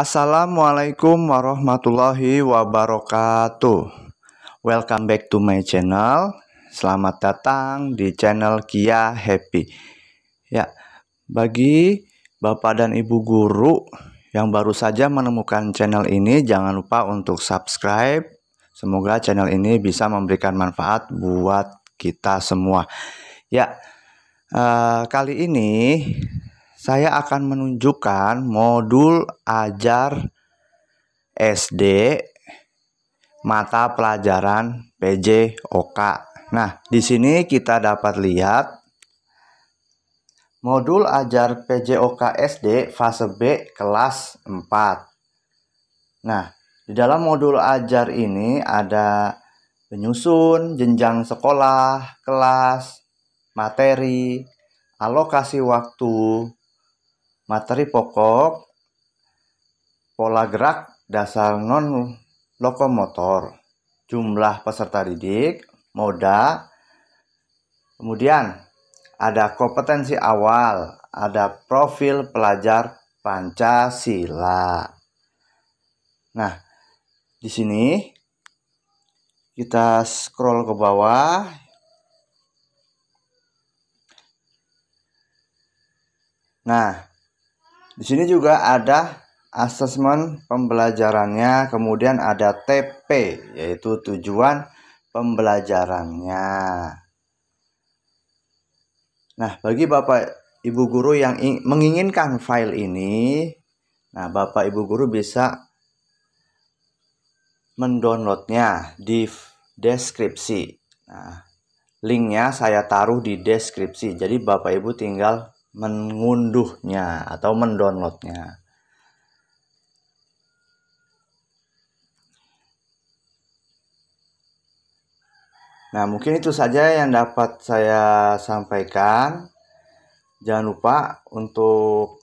Assalamualaikum warahmatullahi wabarakatuh. Welcome back to my channel. Selamat datang di channel Kia Happy. Ya, bagi Bapak dan Ibu guru yang baru saja menemukan channel ini, jangan lupa untuk subscribe. Semoga channel ini bisa memberikan manfaat buat kita semua. Ya, uh, kali ini saya akan menunjukkan modul ajar SD mata pelajaran PJOK. Nah, di sini kita dapat lihat modul ajar PJOK SD fase B kelas 4. Nah, di dalam modul ajar ini ada penyusun, jenjang sekolah, kelas, materi, alokasi waktu, materi pokok, pola gerak dasar non lokomotor, jumlah peserta didik, moda, kemudian ada kompetensi awal, ada profil pelajar Pancasila. Nah, di sini kita scroll ke bawah. Nah, di sini juga ada asesmen pembelajarannya, kemudian ada TP yaitu tujuan pembelajarannya. Nah, bagi Bapak Ibu guru yang menginginkan file ini, nah Bapak Ibu guru bisa mendownloadnya di deskripsi. Nah, linknya saya taruh di deskripsi. Jadi Bapak Ibu tinggal mengunduhnya atau mendownloadnya. Nah, mungkin itu saja yang dapat saya sampaikan. Jangan lupa untuk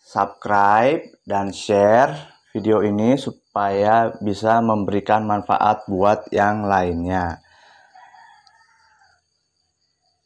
subscribe dan share video ini supaya bisa memberikan manfaat buat yang lainnya.